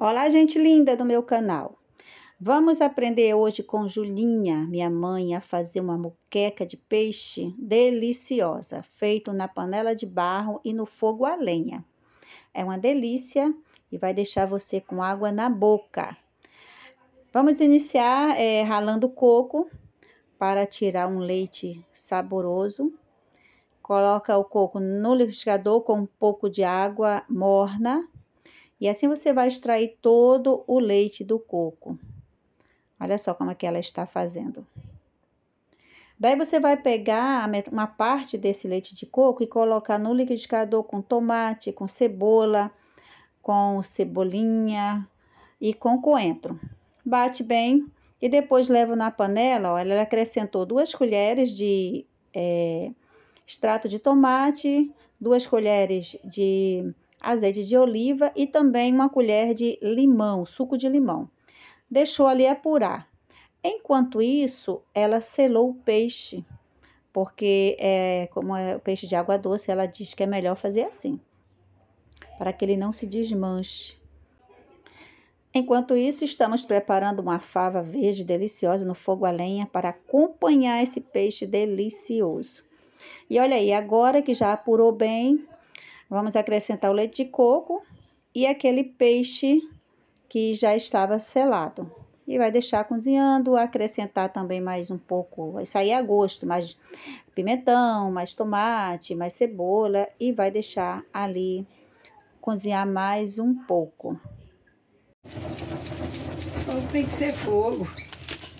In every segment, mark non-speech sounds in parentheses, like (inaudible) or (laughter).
Olá, gente linda do meu canal. Vamos aprender hoje com Julinha, minha mãe, a fazer uma muqueca de peixe deliciosa, feito na panela de barro e no fogo a lenha. É uma delícia e vai deixar você com água na boca. Vamos iniciar é, ralando coco para tirar um leite saboroso. Coloca o coco no liquidificador com um pouco de água morna e assim você vai extrair todo o leite do coco. Olha só como é que ela está fazendo. Daí você vai pegar uma parte desse leite de coco e colocar no liquidificador com tomate, com cebola, com cebolinha e com coentro. Bate bem e depois leva na panela. Olha, ela acrescentou duas colheres de é, extrato de tomate, duas colheres de azeite de oliva e também uma colher de limão, suco de limão. Deixou ali apurar. Enquanto isso, ela selou o peixe, porque é, como é o peixe de água doce, ela diz que é melhor fazer assim, para que ele não se desmanche. Enquanto isso, estamos preparando uma fava verde deliciosa no fogo a lenha para acompanhar esse peixe delicioso. E olha aí, agora que já apurou bem, Vamos acrescentar o leite de coco e aquele peixe que já estava selado. E vai deixar cozinhando, acrescentar também mais um pouco, isso aí é a gosto, mais pimentão, mais tomate, mais cebola e vai deixar ali cozinhar mais um pouco. Tem que ser fogo.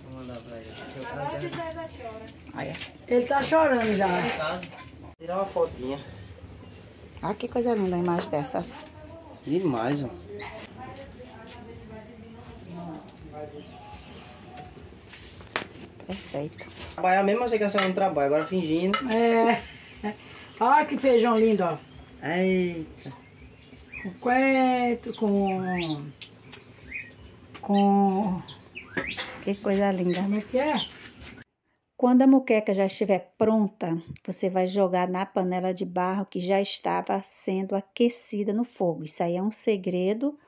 Vou mandar ele. Ele tá chorando já. Tirar uma fotinha. Olha ah, que coisa linda a imagem dessa. Demais, ó. Perfeito. Trabalhar mesmo, assim que a senhora não trabalha, agora fingindo. É. (laughs) Olha que feijão lindo, ó. Eita. Com quento, com... Com... Que coisa linda. Como é que é? Quando a muqueca já estiver pronta, você vai jogar na panela de barro que já estava sendo aquecida no fogo. Isso aí é um segredo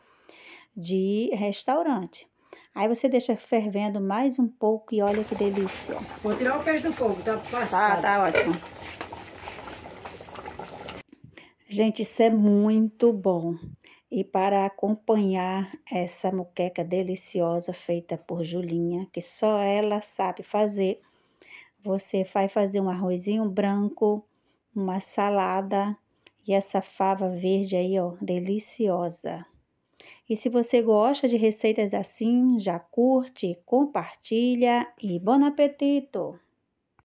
de restaurante. Aí você deixa fervendo mais um pouco e olha que delícia. Vou tirar o pé do fogo, tá passado. Tá, tá ótimo. Gente, isso é muito bom. E para acompanhar essa muqueca deliciosa feita por Julinha, que só ela sabe fazer, você vai fazer um arrozinho branco, uma salada e essa fava verde aí, ó, deliciosa. E se você gosta de receitas assim, já curte, compartilha e bom apetito!